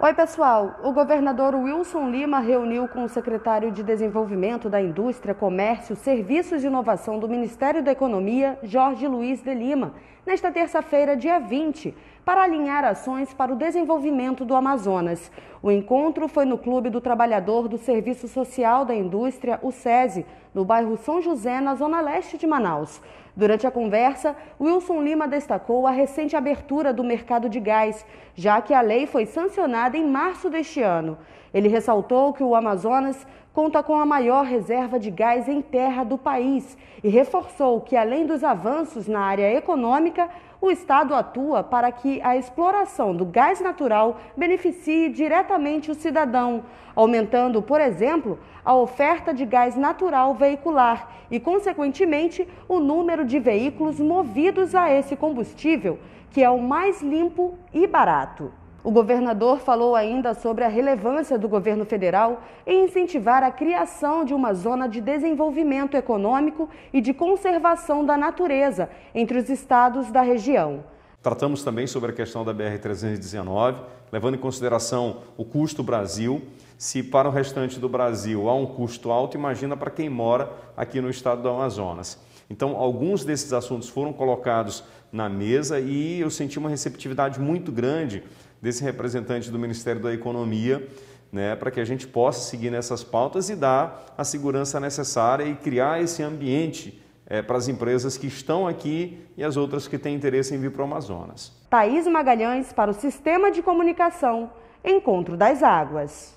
Oi, pessoal. O governador Wilson Lima reuniu com o secretário de Desenvolvimento da Indústria, Comércio, Serviços e Inovação do Ministério da Economia, Jorge Luiz de Lima, nesta terça-feira, dia 20 para alinhar ações para o desenvolvimento do Amazonas. O encontro foi no Clube do Trabalhador do Serviço Social da Indústria, o SESI, no bairro São José, na zona leste de Manaus. Durante a conversa, Wilson Lima destacou a recente abertura do mercado de gás, já que a lei foi sancionada em março deste ano. Ele ressaltou que o Amazonas conta com a maior reserva de gás em terra do país e reforçou que, além dos avanços na área econômica, o Estado atua para que a exploração do gás natural beneficie diretamente o cidadão, aumentando, por exemplo, a oferta de gás natural veicular e, consequentemente, o número de veículos movidos a esse combustível, que é o mais limpo e barato. O governador falou ainda sobre a relevância do governo federal em incentivar a criação de uma zona de desenvolvimento econômico e de conservação da natureza entre os estados da região. Tratamos também sobre a questão da BR-319, levando em consideração o custo Brasil. Se para o restante do Brasil há um custo alto, imagina para quem mora aqui no estado do Amazonas. Então, alguns desses assuntos foram colocados na mesa e eu senti uma receptividade muito grande desse representante do Ministério da Economia, né, para que a gente possa seguir nessas pautas e dar a segurança necessária e criar esse ambiente é, para as empresas que estão aqui e as outras que têm interesse em vir para o Amazonas. Thaís Magalhães para o Sistema de Comunicação, Encontro das Águas.